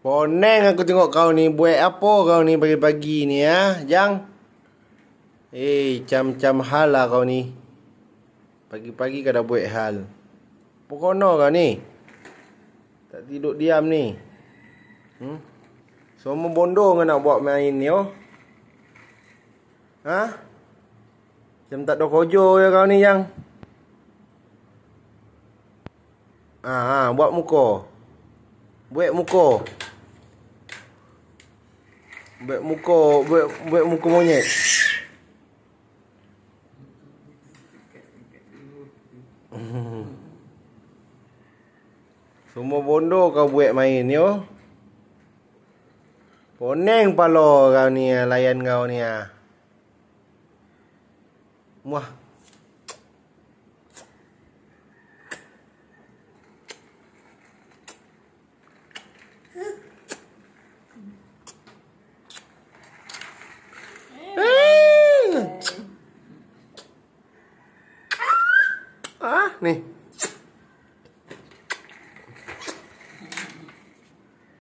Poneng aku tengok kau ni buat apa kau ni pagi-pagi ni ha? Jang. Eh, hey, cam-cam hal lah kau ni. Pagi-pagi kau dah buat hal. Pokono kau ni. Tak tidur diam ni. Hmm? Semua bondong kau nak buat main ni oh. Ha? Macam tak ada kojo ya kau ni jang? Ah, ha, ha, buat muka. Buat muka. Buat muka buat buat muka monyet. Semua bondo kau buat main ni oh. Poneng palo kau ni layan kau ni ah. Muah. Ah, nih.